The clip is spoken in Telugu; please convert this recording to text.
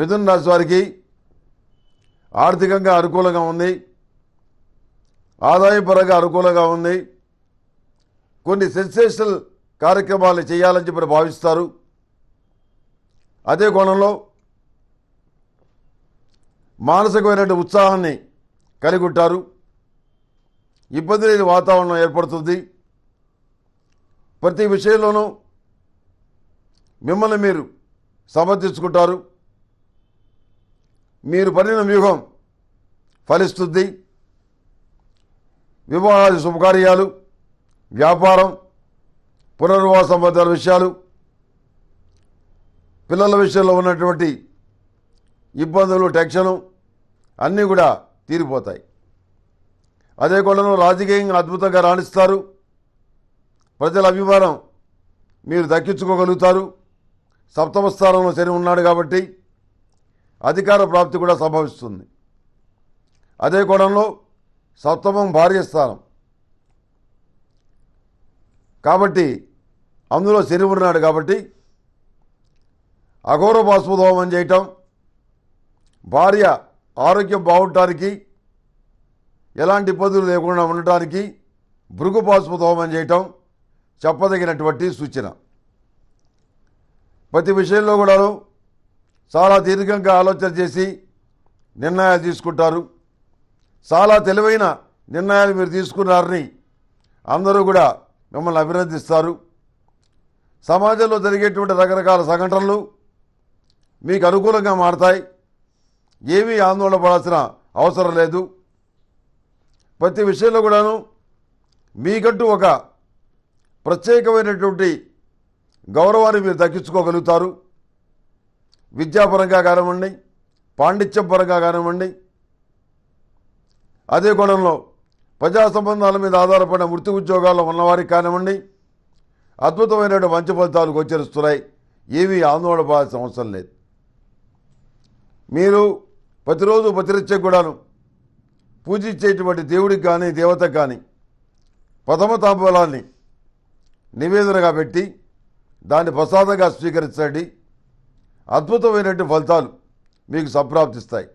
మిథున్ రాశి వారికి ఆర్థికంగా అనుకూలంగా ఉంది ఆదాయపరంగా అనుకూలంగా ఉంది కొన్ని సెన్సేషనల్ కార్యక్రమాలు చేయాలని చెప్పి భావిస్తారు అదే కోణంలో మానసికమైనటువంటి ఉత్సాహాన్ని కలిగి ఉంటారు ఇబ్బంది లేని వాతావరణం ఏర్పడుతుంది ప్రతి విషయంలోనూ మిమ్మల్ని మీరు సమర్థించుకుంటారు మీరు పడిన వ్యూహం ఫలిస్తుంది వివాహాది శుభకార్యాలు వ్యాపారం పునర్వాస సంబంధాల విషయాలు పిల్లల విషయంలో ఉన్నటువంటి ఇబ్బందులు టెన్షను అన్నీ కూడా తీరిపోతాయి అదే కొండను రాజకీయంగా అద్భుతంగా రాణిస్తారు ప్రజల అభిమానం మీరు దక్కించుకోగలుగుతారు సప్తమ స్థానంలో శని ఉన్నాడు కాబట్టి అధికార ప్రాప్తి కూడా సంభవిస్తుంది అదే కోణంలో సప్తమం భార్య స్థానం కాబట్టి అందులో శని ఉన్నాడు కాబట్టి అఘోర బాస్పదోమం చేయటం భార్య ఆరోగ్యం బాగుండటానికి ఎలాంటి ఇబ్బందులు లేకుండా ఉండటానికి భృగు బాస్పదోమం చేయటం చెప్పదగినటువంటి సూచన ప్రతి విషయంలో కూడాను చాలా దీర్ఘంగా ఆలోచన చేసి నిర్ణయాలు తీసుకుంటారు చాలా తెలివైన నిర్ణయాలు మీరు తీసుకున్నారని అందరూ కూడా మిమ్మల్ని అభినందిస్తారు సమాజంలో జరిగేటువంటి రకరకాల సంఘటనలు మీకు అనుకూలంగా మారతాయి ఏమీ ఆందోళన పడాల్సిన అవసరం లేదు ప్రతి విషయంలో కూడాను మీకంటూ ఒక ప్రత్యేకమైనటువంటి గౌరవాన్ని మీరు దక్కించుకోగలుగుతారు విద్యాపరంగా కానివ్వండి పాండిత్యపరంగా కానివ్వండి అదే కోణంలో ప్రజా సంబంధాల మీద ఆధారపడిన వృత్తి ఉద్యోగాల్లో ఉన్నవారికి కానివ్వండి అద్భుతమైనటువంటి మంచి ఫలితాలు గోచరిస్తున్నాయి ఏమీ ఆందోళన పడాల్సిన అవసరం లేదు మీరు ప్రతిరోజు ప్రతిరచ్చే కూడాను పూజించేటువంటి దేవుడికి కానీ దేవతకు కానీ ప్రథమ తాపలాన్ని నివేదనగా పెట్టి దాన్ని ప్రసాదంగా స్వీకరించండి అద్భుతమైనటువంటి ఫలితాలు మీకు సంప్రాప్తిస్తాయి